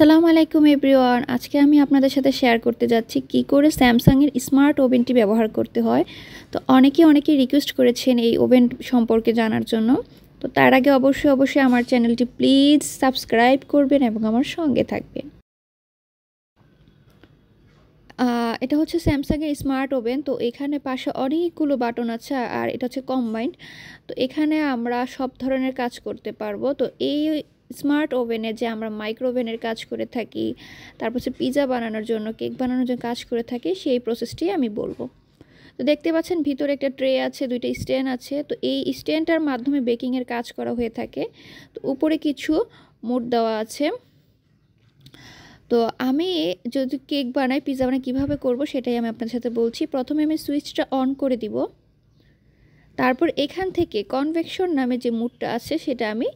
আসসালামু আলাইকুম এভরিওয়ান আজকে আমি আপনাদের সাথে শেয়ার করতে যাচ্ছি কি করে স্যামসাংয়ের স্মার্ট ওভেনটি ব্যবহার করতে হয় তো অনেকে অনেকে রিকোয়েস্ট করেছেন এই ওভেন সম্পর্কে জানার জন্য তো তার আগে অবশ্যই অবশ্যই আমার চ্যানেলটি প্লিজ সাবস্ক্রাইব করবেন এবং আমার সঙ্গে থাকবেন এটা হচ্ছে স্যামসাংয়ের স্মার্ট ওভেন তো এখানে পাশে অনেকগুলো বাটন আছে আর এটা হচ্ছে কম্বাইন্ড তো এখানে আমরা সব ধরনের কাজ করতে পারবো তো এই স্মার্ট ওভেনে যে আমরা মাইক্রো ওভেনের কাজ করে থাকি তারপর হচ্ছে পিজা বানানোর জন্য কেক বানানোর জন্য কাজ করে থাকি সেই প্রসেসটি আমি বলবো তো দেখতে পাচ্ছেন ভিতরে একটা ট্রে আছে দুইটা স্ট্যান্ড আছে তো এই স্ট্যান্ডটার মাধ্যমে বেকিংয়ের কাজ করা হয়ে থাকে তো উপরে কিছু মুড দেওয়া আছে তো আমি যদি কেক বানাই পিজা বানাই কীভাবে করব সেটাই আমি আপনার সাথে বলছি প্রথমে আমি সুইচটা অন করে দিব তারপর এখান থেকে কনভেকশন নামে যে মুডটা আছে সেটা আমি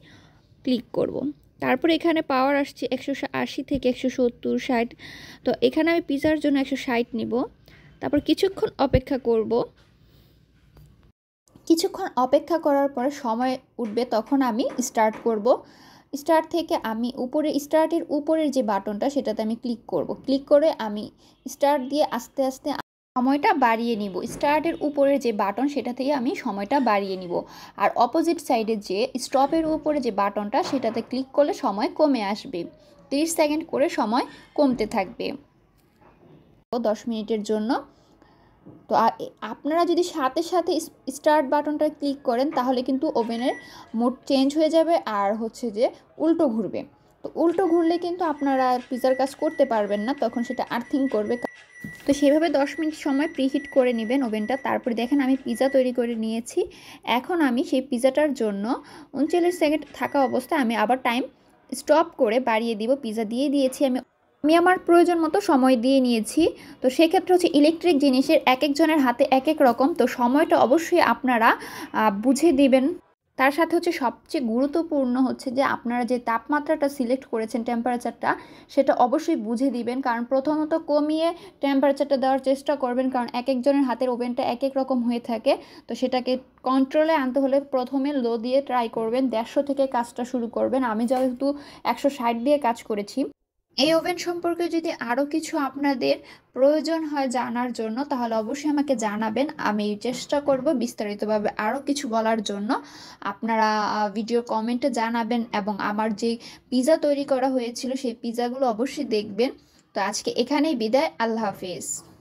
ক্লিক করব। তারপর এখানে পাওয়ার আসছে একশো আশি থেকে একশো সত্তর ষাট তো এখানে আমি পিজার জন্য একশো ষাট নিব তারপর কিছুক্ষণ অপেক্ষা করব কিছুক্ষণ অপেক্ষা করার পরে সময় উঠবে তখন আমি স্টার্ট করব স্টার্ট থেকে আমি উপরে স্টার্টের উপরের যে বাটনটা সেটাতে আমি ক্লিক করব ক্লিক করে আমি স্টার্ট দিয়ে আস্তে আস্তে সময়টা বাড়িয়ে নিব স্টার্টের উপরে যে বাটন সেটা থেকে আমি সময়টা বাড়িয়ে নিব আর অপোজিট সাইডে যে স্টপের উপরে যে বাটনটা সেটাতে ক্লিক করলে সময় কমে আসবে 30 সেকেন্ড করে সময় কমতে থাকবে ও দশ মিনিটের জন্য তো আপনারা যদি সাথে সাথে স্টার্ট বাটনটা ক্লিক করেন তাহলে কিন্তু ওভেনের মোড চেঞ্জ হয়ে যাবে আর হচ্ছে যে উল্টো ঘুরবে তো উল্টো ঘুরলে কিন্তু আপনারা পিজার কাজ করতে পারবেন না তখন সেটা আর্থিং করবে তো সেভাবে দশ মিনিট সময় প্রিহিট করে নেবেন ওভেনটা তারপরে দেখেন আমি পিজা তৈরি করে নিয়েছি এখন আমি সেই পিজাটার জন্য উনচল্লিশ সেকেন্ড থাকা অবস্থায় আমি আবার টাইম স্টপ করে বাড়িয়ে দিব পিজা দিয়ে দিয়েছি আমি আমি আমার প্রয়োজন মতো সময় দিয়ে নিয়েছি তো সেক্ষেত্রে হচ্ছে ইলেকট্রিক জিনিসের এক একজনের হাতে এক এক রকম তো সময়টা অবশ্যই আপনারা বুঝে দিবেন তার সাথে হচ্ছে সবচেয়ে গুরুত্বপূর্ণ হচ্ছে যে আপনারা যে তাপমাত্রাটা সিলেক্ট করেছেন টেম্পারেচারটা সেটা অবশ্যই বুঝে দিবেন কারণ প্রথমত কমিয়ে টেম্পারেচারটা দেওয়ার চেষ্টা করবেন কারণ এক একজনের হাতের ওভেনটা এক এক রকম হয়ে থাকে তো সেটাকে কন্ট্রোলে আনতে হলে প্রথমে লো দিয়ে ট্রাই করবেন দেড়শো থেকে কাজটা শুরু করবেন আমি যেহেতু একশো ষাট দিয়ে কাজ করেছি এই ওভেন সম্পর্কে যদি আরও কিছু আপনাদের প্রয়োজন হয় জানার জন্য তাহলে অবশ্যই আমাকে জানাবেন আমি চেষ্টা করব বিস্তারিতভাবে আরও কিছু বলার জন্য আপনারা ভিডিও কমেন্টে জানাবেন এবং আমার যে পিজা তৈরি করা হয়েছিল সেই পিজাগুলো অবশ্যই দেখবেন তো আজকে এখানেই বিদায় আল্লাহ হাফিজ